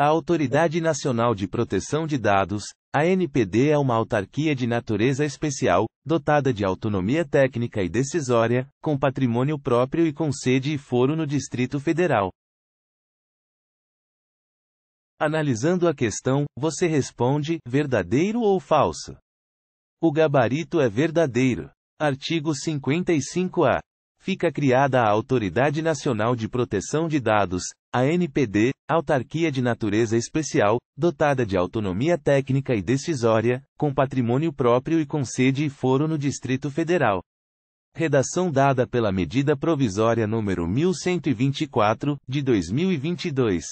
A Autoridade Nacional de Proteção de Dados, ANPD é uma autarquia de natureza especial, dotada de autonomia técnica e decisória, com patrimônio próprio e com sede e foro no Distrito Federal. Analisando a questão, você responde: verdadeiro ou falso? O gabarito é verdadeiro. Artigo 55-A fica criada a Autoridade Nacional de Proteção de Dados, ANPD, autarquia de natureza especial, dotada de autonomia técnica e decisória, com patrimônio próprio e com sede e foro no Distrito Federal. Redação dada pela Medida Provisória número 1124, de 2022.